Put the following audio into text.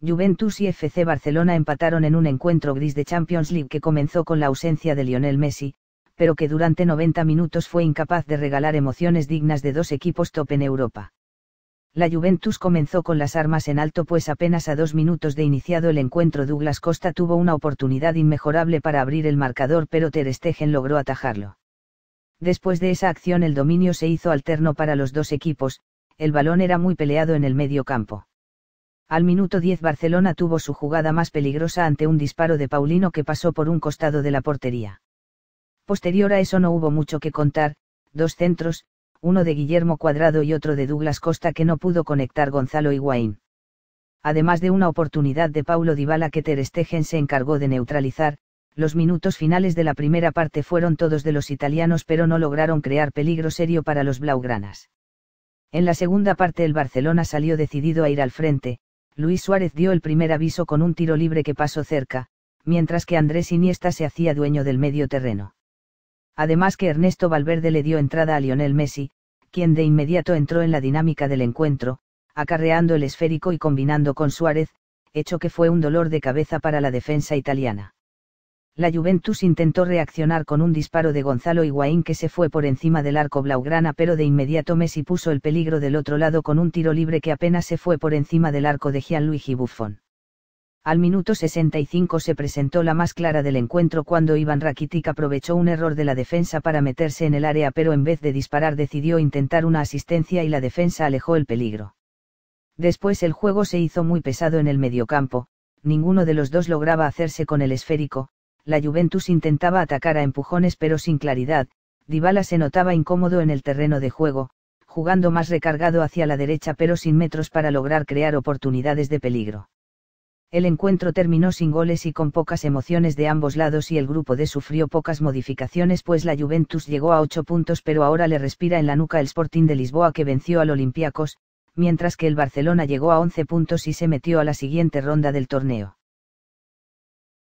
Juventus y FC Barcelona empataron en un encuentro gris de Champions League que comenzó con la ausencia de Lionel Messi, pero que durante 90 minutos fue incapaz de regalar emociones dignas de dos equipos top en Europa. La Juventus comenzó con las armas en alto pues apenas a dos minutos de iniciado el encuentro Douglas Costa tuvo una oportunidad inmejorable para abrir el marcador pero Ter Stegen logró atajarlo. Después de esa acción el dominio se hizo alterno para los dos equipos, el balón era muy peleado en el medio campo. Al minuto 10 Barcelona tuvo su jugada más peligrosa ante un disparo de Paulino que pasó por un costado de la portería. Posterior a eso no hubo mucho que contar, dos centros, uno de Guillermo Cuadrado y otro de Douglas Costa que no pudo conectar Gonzalo Higuaín. Además de una oportunidad de Paulo Dybala que Ter Stegen se encargó de neutralizar, los minutos finales de la primera parte fueron todos de los italianos pero no lograron crear peligro serio para los blaugranas. En la segunda parte el Barcelona salió decidido a ir al frente, Luis Suárez dio el primer aviso con un tiro libre que pasó cerca, mientras que Andrés Iniesta se hacía dueño del medio terreno. Además que Ernesto Valverde le dio entrada a Lionel Messi, quien de inmediato entró en la dinámica del encuentro, acarreando el esférico y combinando con Suárez, hecho que fue un dolor de cabeza para la defensa italiana la Juventus intentó reaccionar con un disparo de Gonzalo Higuaín que se fue por encima del arco blaugrana, pero de inmediato Messi puso el peligro del otro lado con un tiro libre que apenas se fue por encima del arco de Gianluigi Buffon. Al minuto 65 se presentó la más clara del encuentro cuando Ivan Rakitic aprovechó un error de la defensa para meterse en el área, pero en vez de disparar decidió intentar una asistencia y la defensa alejó el peligro. Después el juego se hizo muy pesado en el mediocampo, ninguno de los dos lograba hacerse con el esférico, la Juventus intentaba atacar a empujones pero sin claridad, Dybala se notaba incómodo en el terreno de juego, jugando más recargado hacia la derecha pero sin metros para lograr crear oportunidades de peligro. El encuentro terminó sin goles y con pocas emociones de ambos lados y el grupo D sufrió pocas modificaciones pues la Juventus llegó a 8 puntos pero ahora le respira en la nuca el Sporting de Lisboa que venció al Olympiacos, mientras que el Barcelona llegó a 11 puntos y se metió a la siguiente ronda del torneo.